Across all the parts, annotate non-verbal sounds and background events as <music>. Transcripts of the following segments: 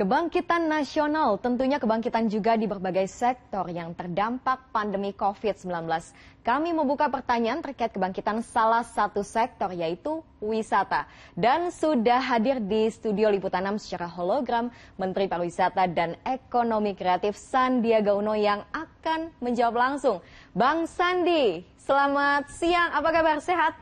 Kebangkitan nasional tentunya kebangkitan juga di berbagai sektor yang terdampak pandemi COVID-19. Kami membuka pertanyaan terkait kebangkitan salah satu sektor yaitu wisata. Dan sudah hadir di studio Liputan 6 secara hologram Menteri Pariwisata dan Ekonomi Kreatif Sandiaga Uno yang akan menjawab langsung. Bang Sandi, selamat siang, apa kabar? Sehat?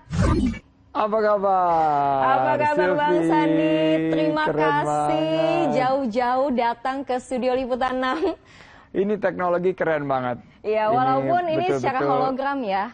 Apa kabar? Apa kabar Bang Sandi? Terima Keren kasih jauh-jauh datang ke studio Liputan 6. Ini teknologi keren banget. Iya, walaupun ini, betul -betul, ini secara hologram ya.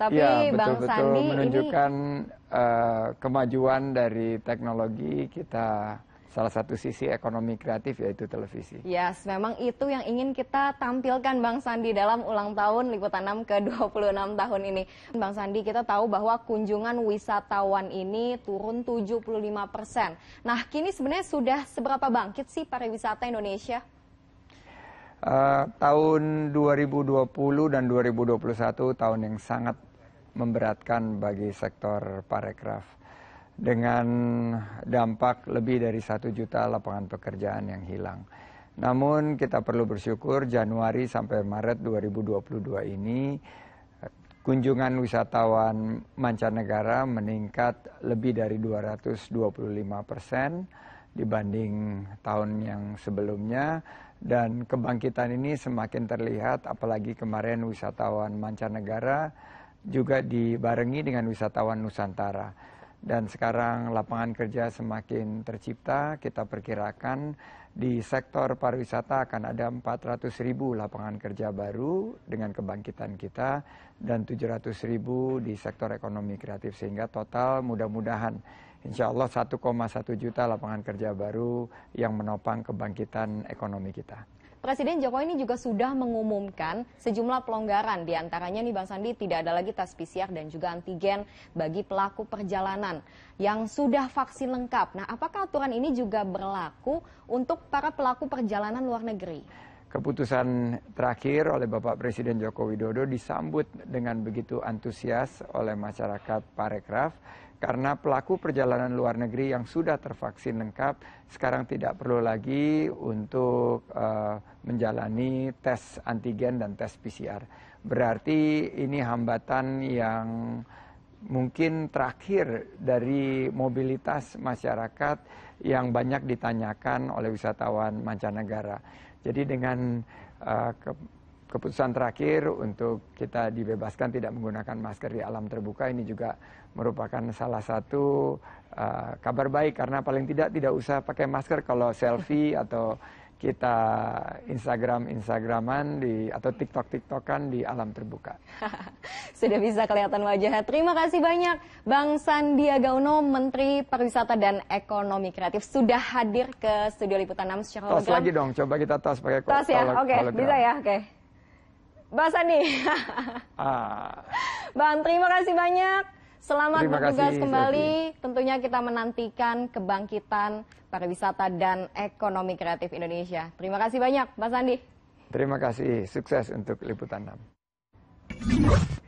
Tapi ya, Bang betul -betul Sandi menunjukkan ini... uh, eh, kemajuan dari teknologi kita salah satu sisi ekonomi kreatif yaitu televisi. Yes, memang itu yang ingin kita tampilkan Bang Sandi dalam ulang tahun Liputan 6 ke-26 tahun ini. Bang Sandi, kita tahu bahwa kunjungan wisatawan ini turun 75%. persen. Nah, kini sebenarnya sudah seberapa bangkit sih pariwisata Indonesia? Uh, tahun 2020 dan 2021 tahun yang sangat memberatkan bagi sektor parekraf dengan dampak lebih dari satu juta lapangan pekerjaan yang hilang. Namun kita perlu bersyukur Januari sampai Maret 2022 ini kunjungan wisatawan mancanegara meningkat lebih dari 225 persen dibanding tahun yang sebelumnya dan kebangkitan ini semakin terlihat apalagi kemarin wisatawan mancanegara juga dibarengi dengan wisatawan Nusantara dan sekarang lapangan kerja semakin tercipta, kita perkirakan di sektor pariwisata akan ada 400 ribu lapangan kerja baru dengan kebangkitan kita dan 700 ribu di sektor ekonomi kreatif sehingga total mudah-mudahan insya Allah 1,1 juta lapangan kerja baru yang menopang kebangkitan ekonomi kita. Presiden Jokowi ini juga sudah mengumumkan sejumlah pelonggaran. Di antaranya nih Bang Sandi tidak ada lagi tes PCR dan juga antigen bagi pelaku perjalanan yang sudah vaksin lengkap. Nah apakah aturan ini juga berlaku untuk para pelaku perjalanan luar negeri? keputusan terakhir oleh Bapak Presiden Joko Widodo disambut dengan begitu antusias oleh masyarakat Parekraf karena pelaku perjalanan luar negeri yang sudah tervaksin lengkap sekarang tidak perlu lagi untuk uh, menjalani tes antigen dan tes PCR. Berarti ini hambatan yang mungkin terakhir dari mobilitas masyarakat yang banyak ditanyakan oleh wisatawan mancanegara. Jadi dengan uh, ke, keputusan terakhir untuk kita dibebaskan tidak menggunakan masker di alam terbuka ini juga merupakan salah satu uh, kabar baik karena paling tidak tidak usah pakai masker kalau selfie atau kita Instagram Instagraman di atau TikTok TikTokan di alam terbuka. <laughs> Sudah bisa kelihatan wajahnya. Terima kasih banyak Bang Sandiaga Uno, Menteri Pariwisata dan Ekonomi Kreatif sudah hadir ke studio liputan 6 secara hologram. Tos lagi dong, coba kita tos pakai Tos ya, oke, okay, bisa ya, oke. Okay. Bang Sandi. ah. <laughs> Bang, terima kasih banyak. Selamat Terima bertugas kasih, kembali. Tentunya kita menantikan kebangkitan pariwisata dan ekonomi kreatif Indonesia. Terima kasih banyak, Mas Andi. Terima kasih. Sukses untuk Liputan 6.